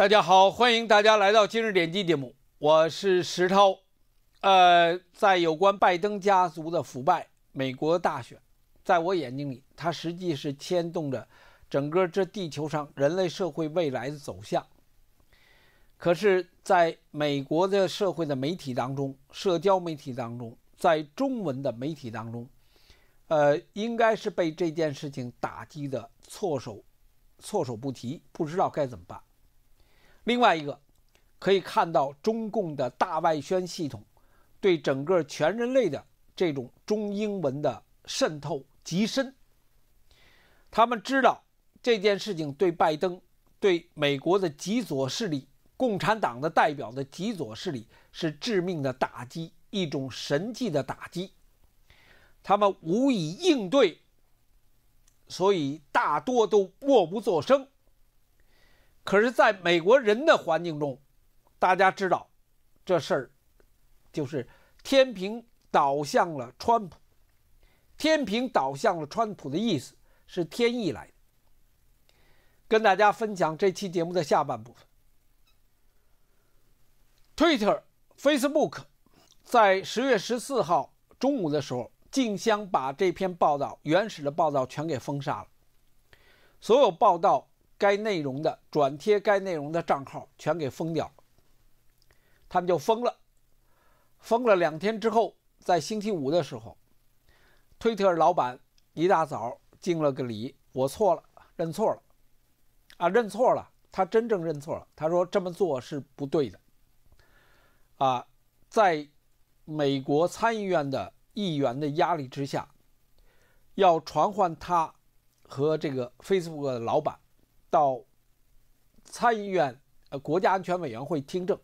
大家好，欢迎大家来到今日点击节目，我是石涛。呃，在有关拜登家族的腐败、美国大选，在我眼睛里，它实际是牵动着整个这地球上人类社会未来的走向。可是，在美国的社会的媒体当中、社交媒体当中、在中文的媒体当中，呃，应该是被这件事情打击的措手措手不及，不知道该怎么办。另外一个，可以看到中共的大外宣系统对整个全人类的这种中英文的渗透极深。他们知道这件事情对拜登、对美国的极左势力、共产党的代表的极左势力是致命的打击，一种神迹的打击，他们无以应对，所以大多都默不作声。可是，在美国人的环境中，大家知道，这事儿就是天平倒向了川普。天平倒向了川普的意思是天意来的。跟大家分享这期节目的下半部分。Twitter、Facebook 在十月十四号中午的时候，竞相把这篇报道原始的报道全给封杀了，所有报道。该内容的转贴该内容的账号全给封掉，他们就封了。封了两天之后，在星期五的时候，推特老板一大早敬了个礼：“我错了，认错了。”啊，认错了，他真正认错了。他说这么做是不对的。啊，在美国参议院的议员的压力之下，要传唤他和这个 Facebook 的老板。到参议院呃国家安全委员会听证，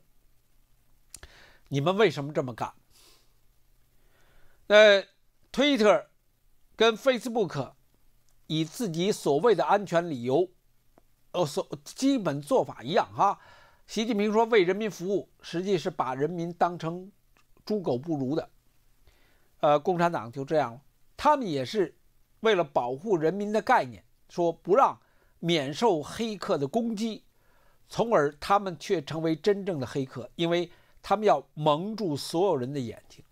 你们为什么这么干？那 Twitter 跟 Facebook 以自己所谓的安全理由，呃，所基本做法一样哈。习近平说为人民服务，实际是把人民当成猪狗不如的。呃，共产党就这样了，他们也是为了保护人民的概念，说不让。免受黑客的攻击，从而他们却成为真正的黑客，因为他们要蒙住所有人的眼睛，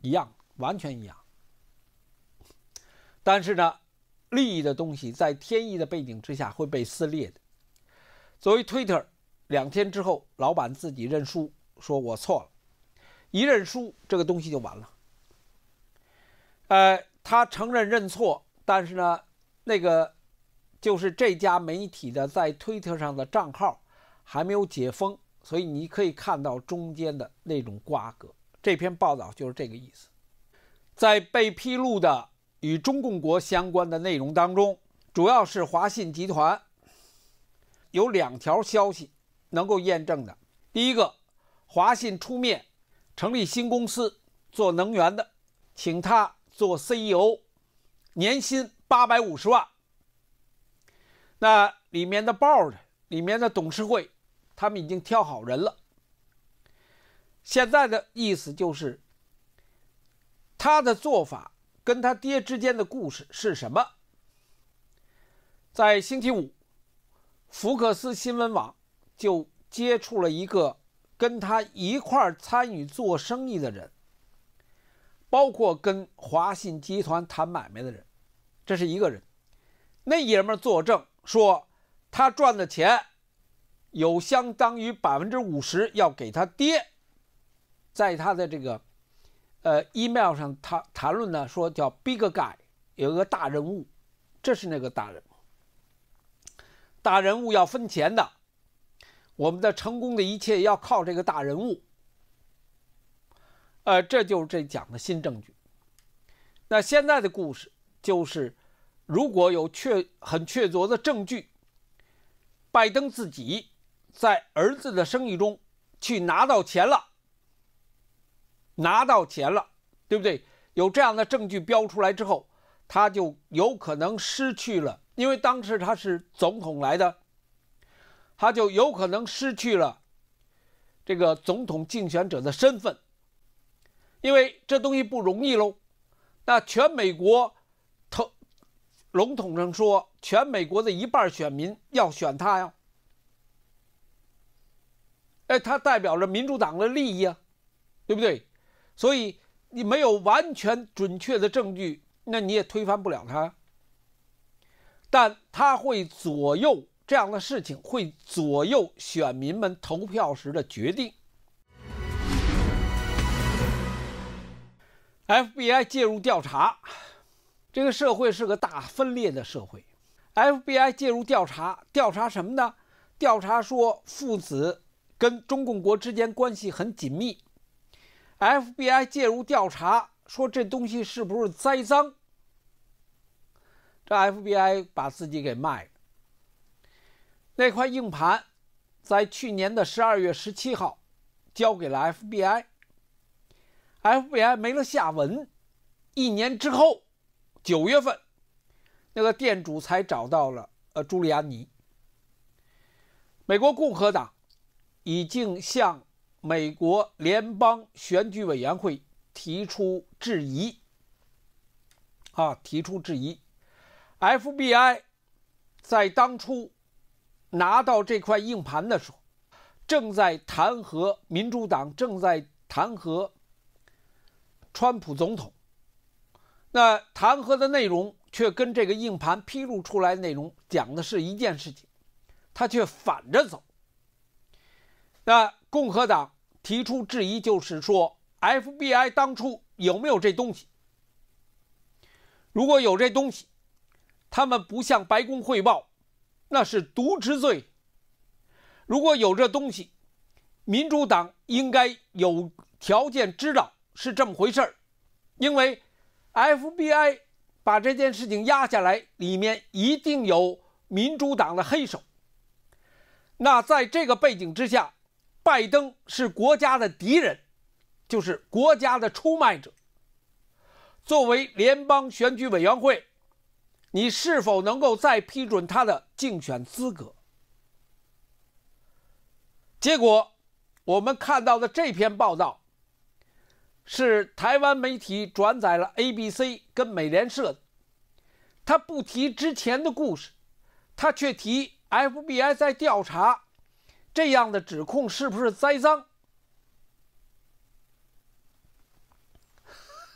一样，完全一样。但是呢，利益的东西在天意的背景之下会被撕裂的。作为 Twitter，两天之后，老板自己认输，说我错了，一认输，这个东西就完了。呃，他承认认错，但是呢，那个。就是这家媒体的在推特上的账号还没有解封，所以你可以看到中间的那种瓜葛。这篇报道就是这个意思。在被披露的与中共国相关的内容当中，主要是华信集团有两条消息能够验证的。第一个，华信出面成立新公司做能源的，请他做 CEO，年薪八百五十万。那里面的 board 里面的董事会，他们已经挑好人了。现在的意思就是，他的做法跟他爹之间的故事是什么？在星期五，福克斯新闻网就接触了一个跟他一块参与做生意的人，包括跟华信集团谈买卖的人，这是一个人。那爷们作证。说他赚的钱有相当于百分之五十要给他爹，在他的这个呃 email 上他谈论呢说叫 big guy 有一个大人物，这是那个大人物，大人物要分钱的，我们的成功的一切要靠这个大人物，呃，这就是这讲的新证据。那现在的故事就是。如果有确很确凿的证据，拜登自己在儿子的生意中去拿到钱了，拿到钱了，对不对？有这样的证据标出来之后，他就有可能失去了，因为当时他是总统来的，他就有可能失去了这个总统竞选者的身份，因为这东西不容易喽。那全美国。笼统上说，全美国的一半选民要选他呀。哎，他代表着民主党的利益啊，对不对？所以你没有完全准确的证据，那你也推翻不了他。但他会左右这样的事情，会左右选民们投票时的决定。FBI 介入调查。这个社会是个大分裂的社会。FBI 介入调查，调查什么呢？调查说父子跟中共国之间关系很紧密。FBI 介入调查，说这东西是不是栽赃？这 FBI 把自己给卖了。那块硬盘在去年的十二月十七号交给了 FBI，FBI 没了下文。一年之后。九月份，那个店主才找到了呃，朱利安尼。美国共和党已经向美国联邦选举委员会提出质疑。啊，提出质疑。FBI 在当初拿到这块硬盘的时候，正在弹劾民主党，正在弹劾川普总统。那弹劾的内容却跟这个硬盘披露出来的内容讲的是一件事情，他却反着走。那共和党提出质疑，就是说 FBI 当初有没有这东西？如果有这东西，他们不向白宫汇报，那是渎职罪。如果有这东西，民主党应该有条件知道是这么回事儿，因为。FBI 把这件事情压下来，里面一定有民主党的黑手。那在这个背景之下，拜登是国家的敌人，就是国家的出卖者。作为联邦选举委员会，你是否能够再批准他的竞选资格？结果，我们看到的这篇报道。是台湾媒体转载了 ABC 跟美联社的，他不提之前的故事，他却提 FBI 在调查，这样的指控是不是栽赃？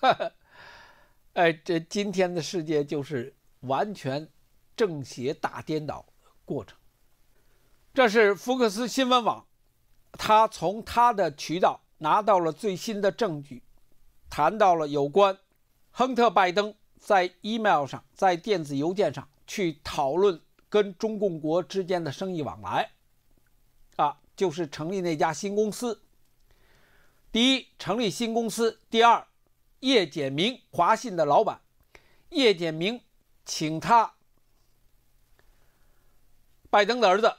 哎，这今天的世界就是完全正邪大颠倒过程。这是福克斯新闻网，他从他的渠道。拿到了最新的证据，谈到了有关亨特·拜登在 email 上、在电子邮件上去讨论跟中共国之间的生意往来，啊，就是成立那家新公司。第一，成立新公司；第二，叶简明华信的老板叶简明请他，拜登的儿子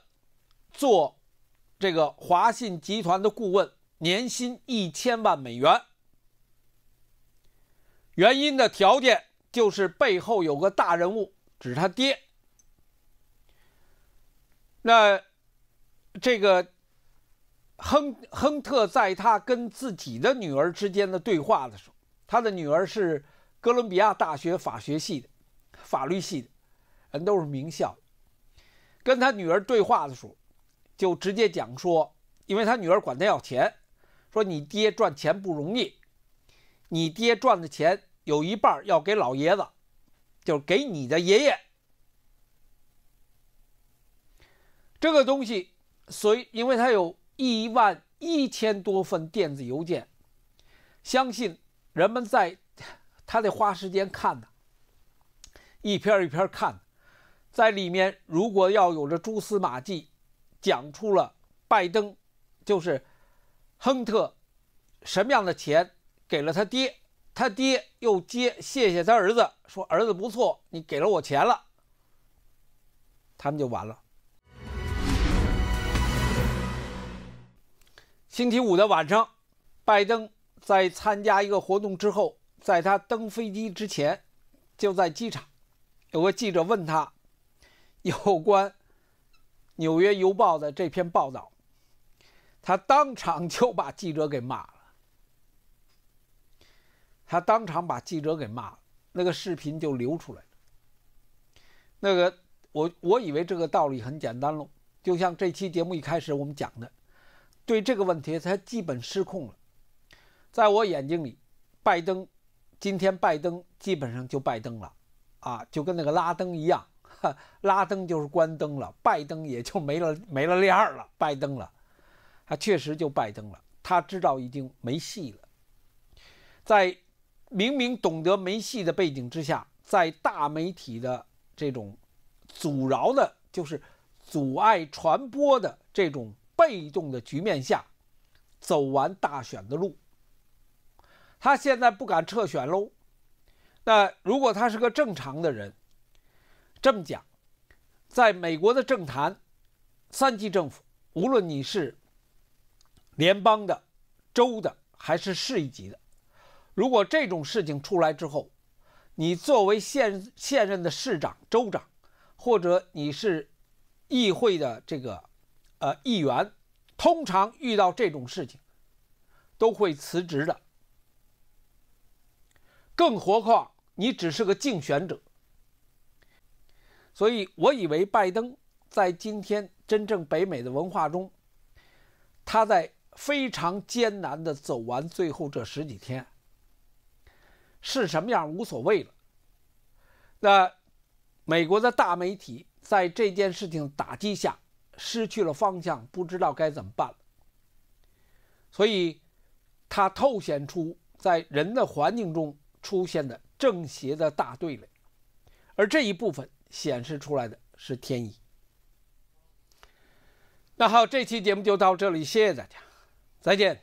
做这个华信集团的顾问。年薪一千万美元，原因的条件就是背后有个大人物，指他爹。那这个亨亨特在他跟自己的女儿之间的对话的时候，他的女儿是哥伦比亚大学法学系的，法律系的，人都是名校。跟他女儿对话的时候，就直接讲说，因为他女儿管他要钱。说你爹赚钱不容易，你爹赚的钱有一半要给老爷子，就是给你的爷爷。这个东西，所以因为他有一万一千多份电子邮件，相信人们在他得花时间看的，一篇一篇看，在里面如果要有着蛛丝马迹，讲出了拜登就是。亨特，什么样的钱给了他爹？他爹又接，谢谢他儿子，说儿子不错，你给了我钱了，他们就完了。星期五的晚上，拜登在参加一个活动之后，在他登飞机之前，就在机场，有个记者问他有关《纽约邮报》的这篇报道。他当场就把记者给骂了。他当场把记者给骂了，那个视频就流出来了。那个我我以为这个道理很简单喽，就像这期节目一开始我们讲的，对这个问题他基本失控了。在我眼睛里，拜登，今天拜登基本上就拜登了，啊，就跟那个拉登一样，拉登就是关灯了，拜登也就没了没了亮儿了，拜登了。他确实就拜登了，他知道已经没戏了。在明明懂得没戏的背景之下，在大媒体的这种阻挠的，就是阻碍传播的这种被动的局面下，走完大选的路，他现在不敢撤选喽。那如果他是个正常的人，这么讲，在美国的政坛，三级政府，无论你是。联邦的、州的还是市一级的，如果这种事情出来之后，你作为现现任的市长、州长，或者你是议会的这个呃议员，通常遇到这种事情都会辞职的。更何况你只是个竞选者，所以我以为拜登在今天真正北美的文化中，他在。非常艰难的走完最后这十几天，是什么样无所谓了。那美国的大媒体在这件事情打击下失去了方向，不知道该怎么办了。所以，他透显出在人的环境中出现的正邪的大对垒，而这一部分显示出来的是天意。那好，这期节目就到这里，谢谢大家。再见。